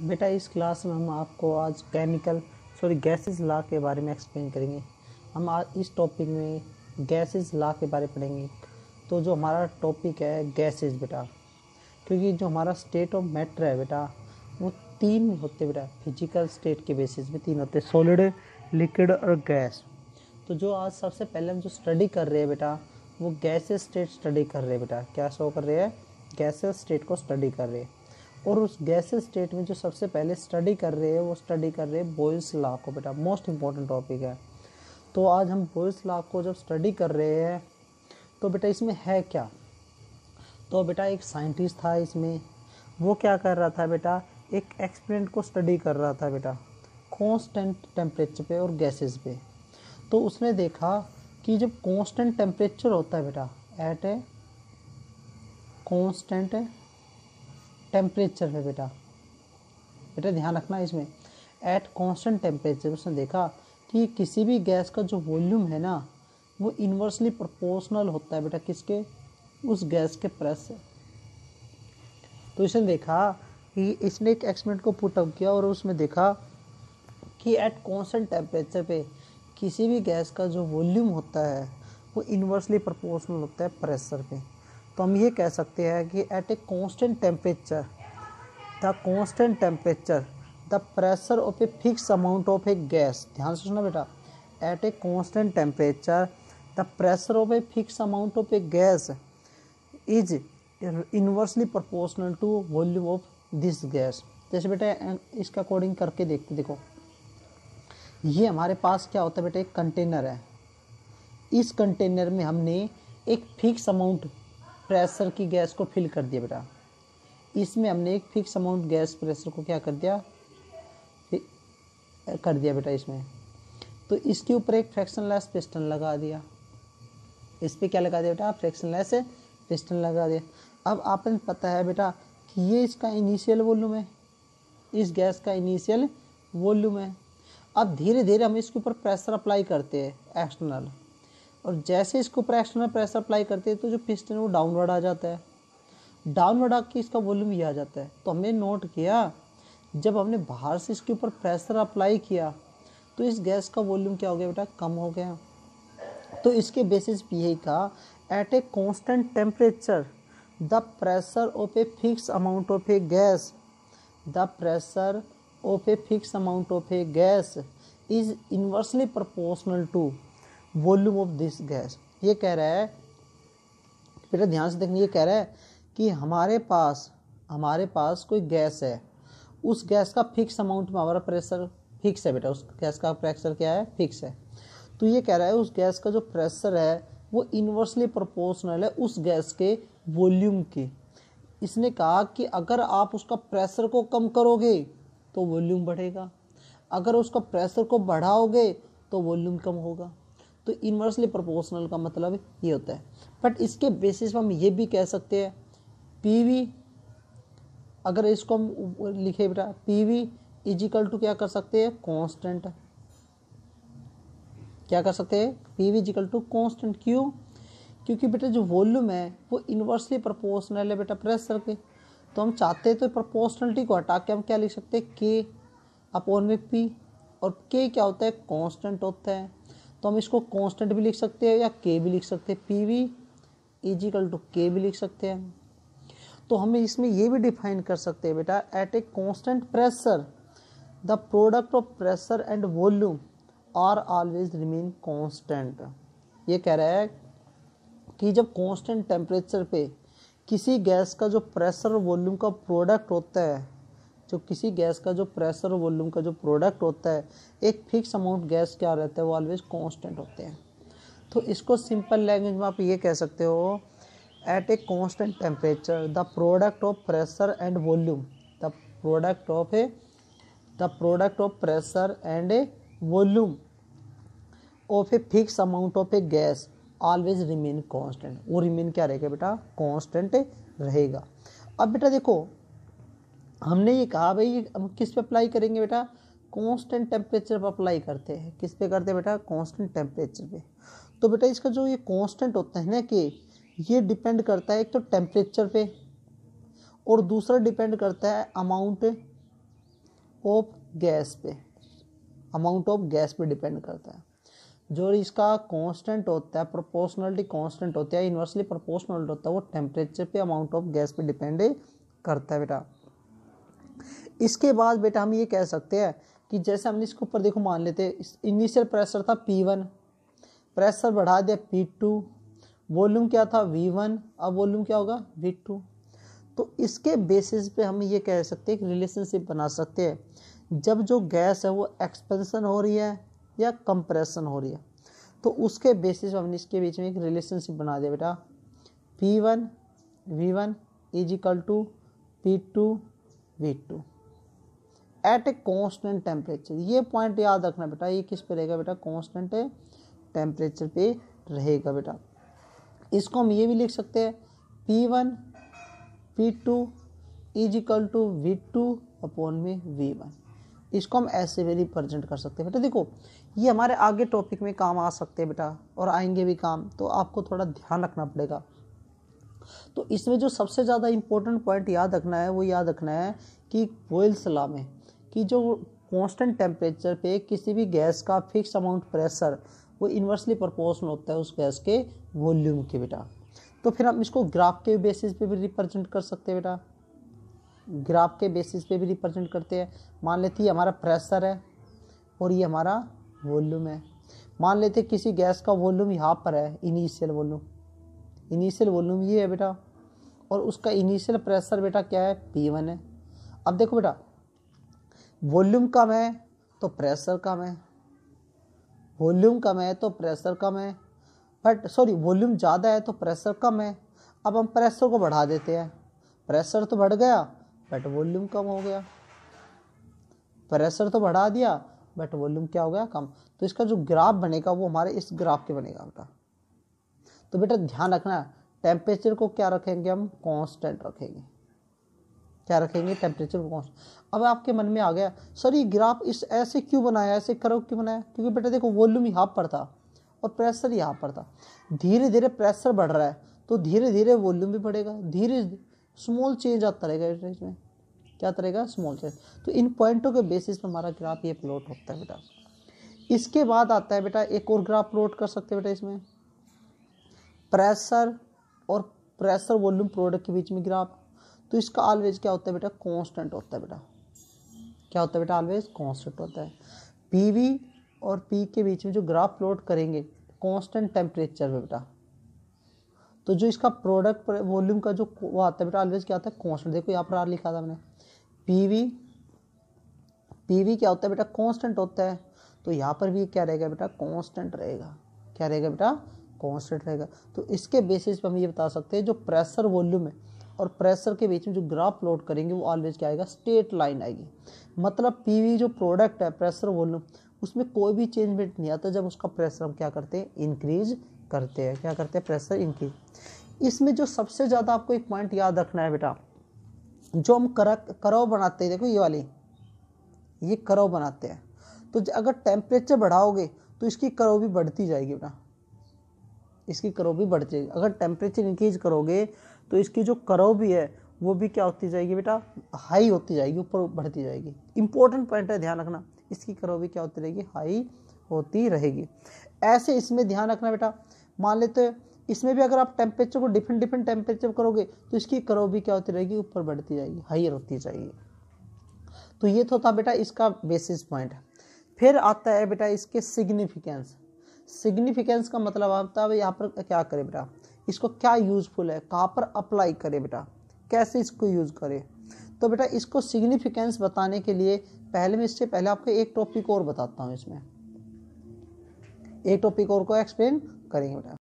बेटा इस क्लास में हम आपको आज केमिकल सॉरी गैसेस ला के बारे में एक्सप्लेन करेंगे हम आज इस टॉपिक में गैसेस ला के बारे में पढ़ेंगे तो जो हमारा टॉपिक है गैसेस बेटा क्योंकि जो हमारा स्टेट ऑफ मैटर है बेटा वो तीन होते बेटा फिजिकल स्टेट के बेसिस में तीन होते सॉलिड लिक्विड और गैस तो जो आज सबसे पहले हम जो स्टडी कर रहे हैं बेटा वो गैसेस स्टेट स्टडी कर रहे हैं बेटा क्या शो कर रहे हैं गैसेस स्टेट को स्टडी कर रहे हैं और उस गैसेज स्टेट में जो सबसे पहले स्टडी कर रहे हैं वो स्टडी कर रहे हैं बॉयल्स लॉ को बेटा मोस्ट इम्पॉर्टेंट टॉपिक है तो आज हम बोयस लॉ को जब स्टडी कर रहे हैं तो बेटा इसमें है क्या तो बेटा एक साइंटिस्ट था इसमें वो क्या कर रहा था बेटा एक एक्सपेरिमेंट को स्टडी कर रहा था बेटा कांस्टेंट टेम्परेचर पे और गैसेस पे तो उसने देखा कि जब कांस्टेंट टेम्परेचर होता है बेटा एट ए कांस्टेंट टेम्परेचर है बेटा बेटा ध्यान रखना इसमें एट कॉन्स्टेंट टेम्परेचर उसने देखा कि किसी भी गैस का जो वॉल्यूम है ना वो इन्वर्सली प्रोपोर्शनल होता है बेटा किसके उस गैस के प्रेस से तो इसने देखा कि इसने एक एक्सपेरिमेंट को पुट अप किया और उसमें देखा कि एट कॉन्स्टेंट टेम्परेचर पे किसी भी गैस का जो वॉल्यूम होता है वो इन्वर्सली प्रोपोर्शनल होता है प्रेशर पे तो हम ये कह सकते हैं कि at a constant temperature the constant temperature the pressure of a fix amount of a gas ध्यान से सुनना बेटा at a constant temperature the pressure of a fix amount of a gas is inversely proportional to volume of this gas जैसे बेटा इसका according करके देखते देखो ये हमारे पास क्या होता है बेटा एक कंटेनर है इस कंटेनर में हमने एक फिक्स अमाउंट प्रेशर की गैस को फिल कर दिया बेटा इसमें हमने एक फिक्स अमाउंट गैस प्रेशर को क्या कर दिया कर दिया बेटा इसमें तो इसके ऊपर एक फ्रैक्शन लेस पिस्टन लगा दिया इस पर क्या लगा दिया बेटा फ्रैक्शन लेस पिस्टन लगा दिया अब आपने पता है बेटा कि ये इसका इनिशियल वॉल्यूम है इस गैस का इनिशियल वॉल्यूम है अब धीरे धीरे हम इसके ऊपर प्रेशर अप्लाई करते हैं एक्सटर्नल और जैसे इसके ऊपर एक्सटर्नल प्रेशर अप्लाई करते हैं तो जो पिस्टन है वो डाउनवर्ड आ जाता है डाउन बढ़ा के इसका वॉल्यूम ये आ जाता है तो हमने नोट किया जब हमने बाहर से इसके ऊपर प्रेशर अप्लाई किया तो इस गैस का वॉल्यूम क्या हो गया बेटा कम हो गया तो इसके बेसिस पी का at a constant temperature the pressure of a fix amount of a gas the pressure of a fix amount of a gas is inversely proportional to volume of this gas ये कह रहा है बेटा ध्यान से देखना ये कह रहा है कि हमारे पास हमारे पास कोई गैस है उस गैस का फिक्स अमाउंट में हमारा प्रेशर फिक्स है बेटा उस गैस का प्रेशर क्या है फिक्स है तो ये कह रहा है उस गैस का जो प्रेशर है वो इन्वर्सली प्रोपोर्शनल है उस गैस के वॉल्यूम के इसने कहा कि अगर आप उसका प्रेशर को कम करोगे तो वॉल्यूम बढ़ेगा अगर उसका प्रेशर को बढ़ाओगे तो वॉल्यूम कम होगा तो इन्वर्सली प्रोपोर्शनल का मतलब ये होता है बट इसके बेसिस पर हम ये भी कह सकते हैं पी वी अगर इसको हम लिखे बेटा पी वी इजिकल टू क्या कर सकते हैं कांस्टेंट क्या कर सकते हैं P V is equal to constant क्यों क्योंकि बेटा जो वॉल्यूम है वो इन्वर्सली प्रोपोर्शनल है बेटा प्रेशर के तो हम चाहते तो प्रोपोर्शनलिटी को हटा के हम क्या लिख सकते हैं के अपोन में पी और के क्या होता है कांस्टेंट होता है तो हम इसको कांस्टेंट भी लिख सकते हैं या के भी लिख सकते हैं पी वी इजिकल टू के भी लिख सकते हैं तो हम इसमें ये भी डिफाइन कर सकते हैं बेटा at a constant pressure the product of pressure and volume are always remain constant ये कह रहा है कि जब कॉन्स्टेंट टेम्परेचर पे किसी गैस का जो प्रेशर और वॉल्यूम का प्रोडक्ट होता है जो किसी गैस का जो प्रेशर और वॉल्यूम का जो प्रोडक्ट होता है एक फिक्स अमाउंट गैस क्या रहता है वो ऑलवेज कॉन्स्टेंट होते हैं तो इसको सिंपल लैंग्वेज में आप ये कह सकते हो at a constant temperature the product of pressure and volume the product of a the product of pressure and a volume of a fix amount of a gas always remain constant वो remain क्या रहेगा बेटा constant रहेगा अब बेटा देखो हमने ये कहा भाई हम किस पे अप्लाई करेंगे बेटा कॉन्स्टेंट टेम्परेचर पर अप्लाई करते हैं किस पे करते हैं बेटा कॉन्स्टेंट टेम्परेचर पे तो बेटा इसका जो ये कॉन्स्टेंट होता है ना कि ये डिपेंड करता है एक तो टेम्परेचर पे और दूसरा डिपेंड करता है अमाउंट ऑफ गैस पे अमाउंट ऑफ गैस पे डिपेंड करता है जो इसका कांस्टेंट होता है प्रोपोर्शनलिटी कांस्टेंट होता है इन्वर्सली प्रोपोर्शनल होता है वो टेम्परेचर पे अमाउंट ऑफ गैस पे डिपेंड करता है बेटा इसके बाद बेटा हम ये कह सकते हैं कि जैसे हमने इसके ऊपर देखो मान लेते इनिशियल प्रेशर था पी वन प्रेशर बढ़ा दिया पी टू वॉल्यूम क्या था वी वन अब वॉल्यूम क्या होगा वी टू तो इसके बेसिस पे हम ये कह सकते हैं कि रिलेशनशिप बना सकते हैं जब जो गैस है वो एक्सपेंसन हो रही है या कंप्रेशन हो रही है तो उसके बेसिस पर हमने इसके बीच में एक रिलेशनशिप बना दिया बेटा P one V one is equal to P two V two at a constant temperature ये पॉइंट याद रखना बेटा ये किस पे रहेगा बेटा कॉन्स्टेंट टेम्परेचर पे रहेगा बेटा इसको हम ये भी लिख सकते हैं P one P two is equal to V two upon में वी वन इसको हम ऐसे भी रिप्रेजेंट कर सकते हैं बेटा देखो ये हमारे आगे टॉपिक में काम आ सकते हैं बेटा और आएंगे भी काम तो आपको थोड़ा ध्यान रखना पड़ेगा तो इसमें जो सबसे ज़्यादा इम्पोर्टेंट पॉइंट याद रखना है वो याद रखना है कि बोयल्स सलाह में कि जो कांस्टेंट टेम्परेचर पे किसी भी गैस का फिक्स अमाउंट प्रेशर वो इन्वर्सली प्रोपोर्शनल होता है उस गैस के वॉल्यूम के बेटा तो फिर हम इसको ग्राफ के बेसिस पे भी रिप्रेजेंट कर सकते हैं बेटा ग्राफ के बेसिस पे भी रिप्रेजेंट करते हैं मान लेते ये हमारा प्रेशर है और ये हमारा वॉल्यूम है मान लेते किसी गैस का वॉल्यूम यहाँ पर है इनिशियल वॉल्यूम इनिशियल वॉल्यूम ये है बेटा और उसका इनिशियल प्रेशर बेटा क्या है पी वन है अब देखो बेटा वॉल्यूम कम है तो प्रेशर कम है वॉल्यूम कम है तो प्रेशर कम है बट सॉरी वॉल्यूम ज़्यादा है तो प्रेशर कम है अब हम प्रेशर को बढ़ा देते हैं प्रेशर तो बढ़ गया बट वॉल्यूम कम हो गया प्रेशर तो बढ़ा दिया बट वॉल्यूम क्या हो गया कम तो इसका जो ग्राफ बनेगा वो हमारे इस ग्राफ के बनेगा का तो बेटा ध्यान रखना टेम्परेचर को क्या रखेंगे हम कांस्टेंट रखेंगे क्या रखेंगे टेम्परेचर को अब आपके मन में आ गया सर ये ग्राफ इस ऐसे क्यों बनाया ऐसे करो क्यों बनाया क्योंकि बेटा देखो वॉल्यूम यहाँ पर था और प्रेशर यहाँ पर था धीरे धीरे प्रेशर बढ़ रहा है तो धीरे धीरे वॉल्यूम भी बढ़ेगा धीरे स्मॉल चेंज आता रहेगा एवरेज में क्या रहेगा स्मॉल चेंज तो इन पॉइंटों के बेसिस पर हमारा ग्राफ ये प्लॉट होता है बेटा इसके बाद आता है बेटा एक और ग्राफ प्लॉट कर सकते हैं बेटा इसमें प्रेशर और प्रेशर वॉल्यूम प्रोडक्ट के बीच में ग्राफ तो इसका ऑलवेज क्या होता है बेटा कॉन्स्टेंट होता है बेटा क्या होता है बेटा ऑलवेज कॉन्स्टेंट होता है पी वी और पी के बीच में जो ग्राफ प्लॉट करेंगे कांस्टेंट टेम्परेचर में बेटा तो जो इसका प्रोडक्ट वॉल्यूम का जो वो आता है बेटा ऑलवेज क्या आता है कांस्टेंट देखो यहाँ पर आर लिखा था मैंने पी पीवी क्या होता है बेटा कांस्टेंट होता है तो यहाँ पर भी क्या रहेगा बेटा कांस्टेंट रहेगा क्या रहेगा बेटा कांस्टेंट रहेगा तो इसके बेसिस पर हम ये बता सकते हैं जो प्रेशर वॉल्यूम है और प्रेशर के बीच में जो ग्राफ प्लॉट करेंगे वो ऑलवेज क्या आएगा स्टेट लाइन आएगी मतलब पीवी जो प्रोडक्ट है प्रेशर वॉल्यूम उसमें कोई भी चेंजमेंट नहीं आता जब उसका प्रेशर हम क्या करते हैं इंक्रीज करते हैं क्या करते हैं प्रेशर इंक्रीज इसमें जो सबसे ज़्यादा आपको एक पॉइंट याद रखना है बेटा जो हम कर करव बनाते हैं देखो ये वाली ये करव बनाते हैं तो अगर टेम्परेचर बढ़ाओगे तो इसकी करव भी बढ़ती जाएगी बेटा इसकी करो भी बढ़ती जाएगी अगर टेम्परेचर इंक्रीज करोगे तो इसकी जो करव भी है वो भी क्या होती जाएगी बेटा हाई होती जाएगी ऊपर बढ़ती जाएगी इंपॉर्टेंट पॉइंट है ध्यान रखना इसकी करव भी क्या होती रहेगी हाई होती रहेगी ऐसे इसमें ध्यान रखना बेटा मान लेते इसमें भी अगर आप टेम्परेचर को डिफरेंट डिफरेंट टेम्परेचर करोगे तो इसकी करव भी क्या होती रहेगी ऊपर बढ़ती जाएगी हाइयर होती जाएगी तो ये तो था बेटा इसका बेसिस पॉइंट फिर आता है बेटा इसके सिग्निफिकेंस सिग्निफिकेंस का मतलब आता है यहाँ पर क्या करें बेटा इसको क्या यूज़फुल है कहाँ पर अप्लाई करें बेटा कैसे इसको यूज़ करें तो बेटा इसको सिग्निफिकेंस बताने के लिए पहले में इससे पहले आपको एक टॉपिक और बताता हूँ इसमें एक टॉपिक और को एक्सप्लेन करेंगे बेटा